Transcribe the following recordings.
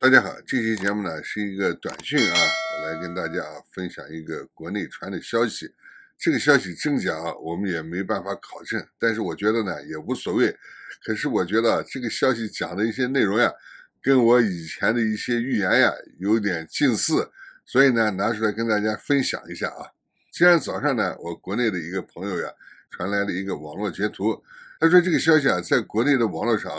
大家好，这期节目呢是一个短讯啊，我来跟大家啊分享一个国内传的消息。这个消息真假，我们也没办法考证，但是我觉得呢也无所谓。可是我觉得这个消息讲的一些内容呀，跟我以前的一些预言呀有点近似，所以呢拿出来跟大家分享一下啊。今天早上呢，我国内的一个朋友呀传来了一个网络截图，他说这个消息啊，在国内的网络上，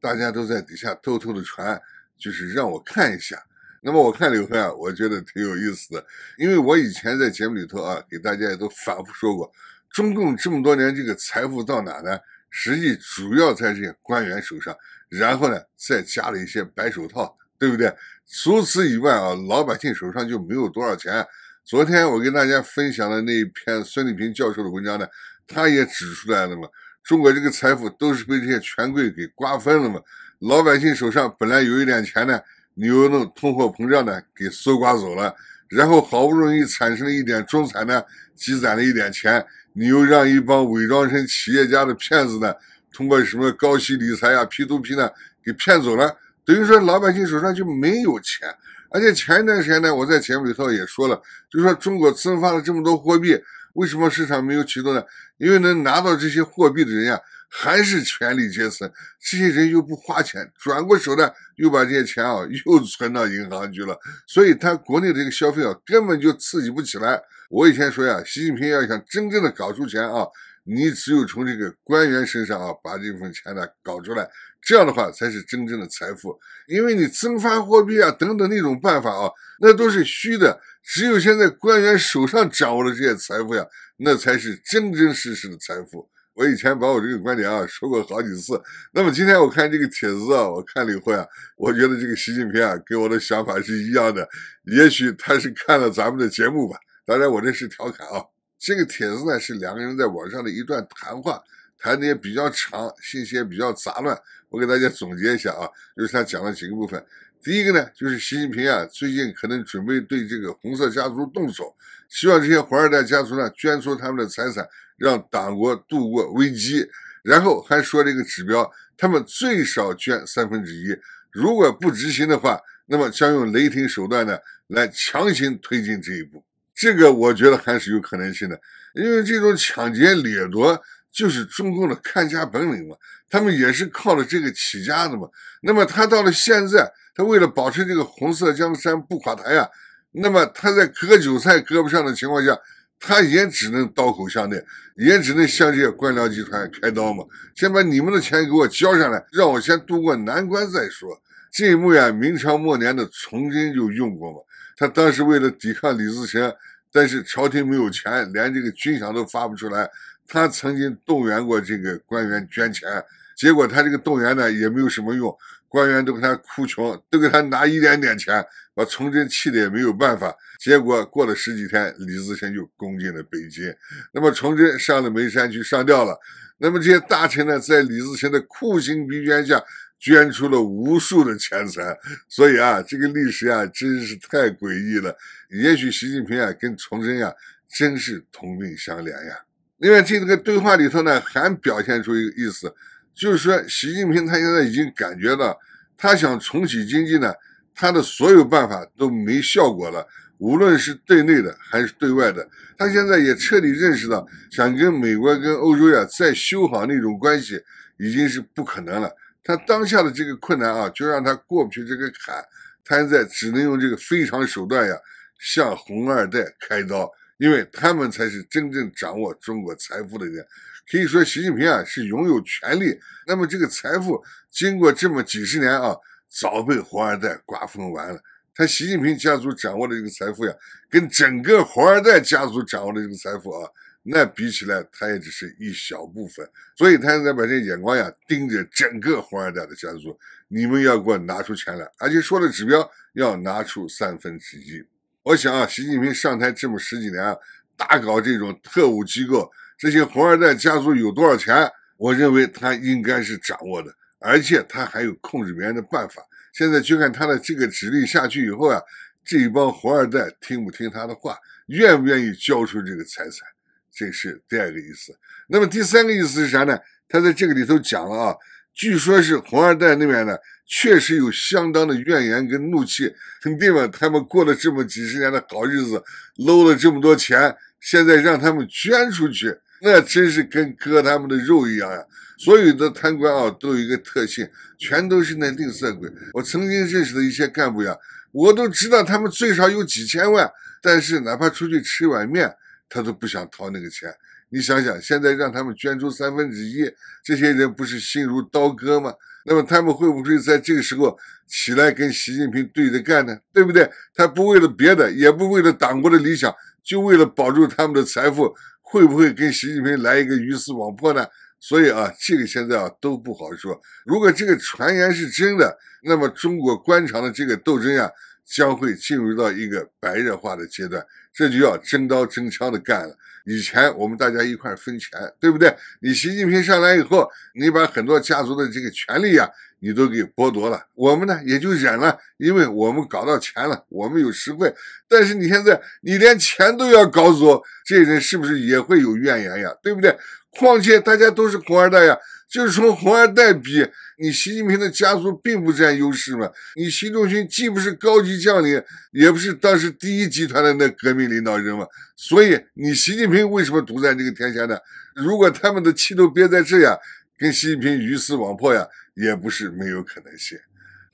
大家都在底下偷偷的传。就是让我看一下，那么我看了以后啊，我觉得挺有意思的，因为我以前在节目里头啊，给大家也都反复说过，中共这么多年这个财富到哪呢？实际主要在这些官员手上，然后呢再加了一些白手套，对不对？除此以外啊，老百姓手上就没有多少钱。昨天我跟大家分享的那一篇孙立平教授的文章呢，他也指出来了嘛，中国这个财富都是被这些权贵给瓜分了嘛。老百姓手上本来有一点钱呢，你又弄通货膨胀呢给搜刮走了，然后好不容易产生一点中产呢，积攒了一点钱，你又让一帮伪装成企业家的骗子呢，通过什么高息理财啊、p to p 呢给骗走了，等于说老百姓手上就没有钱。而且前一段时间呢，我在目里头也说了，就说中国增发了这么多货币，为什么市场没有启动呢？因为能拿到这些货币的人呀。还是全力阶层，这些人又不花钱，转过手呢又把这些钱啊又存到银行去了，所以他国内的这个消费啊根本就刺激不起来。我以前说呀，习近平要想真正的搞出钱啊，你只有从这个官员身上啊把这份钱呢搞出来，这样的话才是真正的财富。因为你增发货币啊等等那种办法啊，那都是虚的，只有现在官员手上掌握的这些财富呀，那才是真真实实的财富。我以前把我这个观点啊说过好几次，那么今天我看这个帖子啊，我看了以后啊，我觉得这个习近平啊跟我的想法是一样的，也许他是看了咱们的节目吧，当然我这是调侃啊。这个帖子呢是两个人在网上的一段谈话，谈的也比较长，信息也比较杂乱，我给大家总结一下啊，就是他讲了几个部分。第一个呢，就是习近平啊，最近可能准备对这个红色家族动手，希望这些华二代家族呢捐出他们的财产，让党国度过危机。然后还说这个指标，他们最少捐三分之一，如果不执行的话，那么将用雷霆手段呢来强行推进这一步。这个我觉得还是有可能性的，因为这种抢劫掠夺。就是中共的看家本领嘛，他们也是靠着这个起家的嘛。那么他到了现在，他为了保持这个红色江山不垮台啊，那么他在割韭菜割不上的情况下，他也只能刀口向内，也只能向这些官僚集团开刀嘛。先把你们的钱给我交上来，让我先渡过难关再说。这一幕呀，明朝末年的崇祯就用过嘛。他当时为了抵抗李自成，但是朝廷没有钱，连这个军饷都发不出来。他曾经动员过这个官员捐钱，结果他这个动员呢也没有什么用，官员都给他哭穷，都给他拿一点点钱，把崇祯气的也没有办法。结果过了十几天，李自成就攻进了北京，那么崇祯上了眉山去上吊了。那么这些大臣呢，在李自成的酷刑逼捐下，捐出了无数的钱财。所以啊，这个历史啊，真是太诡异了。也许习近平啊，跟崇祯呀，真是同病相怜呀。另外，这这个对话里头呢，还表现出一个意思，就是说，习近平他现在已经感觉到，他想重启经济呢，他的所有办法都没效果了，无论是对内的还是对外的，他现在也彻底认识到，想跟美国跟欧洲呀再修好那种关系，已经是不可能了。他当下的这个困难啊，就让他过不去这个坎，他现在只能用这个非常手段呀，向红二代开刀。因为他们才是真正掌握中国财富的人，可以说习近平啊是拥有权力。那么这个财富经过这么几十年啊，早被红二代瓜分完了。他习近平家族掌握的这个财富呀，跟整个红二代家族掌握的这个财富啊，那比起来，他也只是一小部分。所以，他让把这姓眼光呀盯着整个红二代的家族，你们要给我拿出钱来，而且说的指标要拿出三分之一。我想啊，习近平上台这么十几年啊，大搞这种特务机构，这些红二代家族有多少钱？我认为他应该是掌握的，而且他还有控制别人的办法。现在就看他的这个指令下去以后啊，这一帮红二代听不听他的话，愿不愿意交出这个财产，这是第二个意思。那么第三个意思是啥呢？他在这个里头讲了啊。据说，是红二代那边的确实有相当的怨言跟怒气，肯定们，他们过了这么几十年的好日子，搂了这么多钱，现在让他们捐出去，那真是跟割他们的肉一样呀！所有的贪官啊，都有一个特性，全都是那吝啬鬼。我曾经认识的一些干部呀，我都知道他们最少有几千万，但是哪怕出去吃碗面，他都不想掏那个钱。你想想，现在让他们捐出三分之一，这些人不是心如刀割吗？那么他们会不会在这个时候起来跟习近平对着干呢？对不对？他不为了别的，也不为了党国的理想，就为了保住他们的财富，会不会跟习近平来一个鱼死网破呢？所以啊，这个现在啊都不好说。如果这个传言是真的，那么中国官场的这个斗争呀。将会进入到一个白热化的阶段，这就要真刀真枪的干了。以前我们大家一块分钱，对不对？你习近平上来以后，你把很多家族的这个权利呀，你都给剥夺了。我们呢也就忍了，因为我们搞到钱了，我们有实惠。但是你现在你连钱都要搞走，这人是不是也会有怨言呀？对不对？况且大家都是官二代呀。就是说红二代比，你习近平的家族并不占优势嘛。你习仲勋既不是高级将领，也不是当时第一集团的那革命领导人嘛。所以你习近平为什么独占这个天下呢？如果他们的气都憋在这呀，跟习近平鱼死网破呀，也不是没有可能性。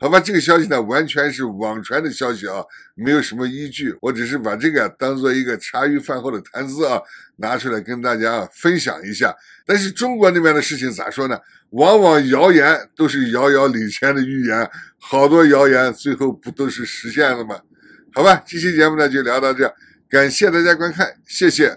好吧，这个消息呢，完全是网传的消息啊，没有什么依据。我只是把这个当做一个茶余饭后的谈资啊，拿出来跟大家分享一下。但是中国那边的事情咋说呢？往往谣言都是遥遥领先的预言，好多谣言最后不都是实现了吗？好吧，这期节目呢就聊到这，感谢大家观看，谢谢。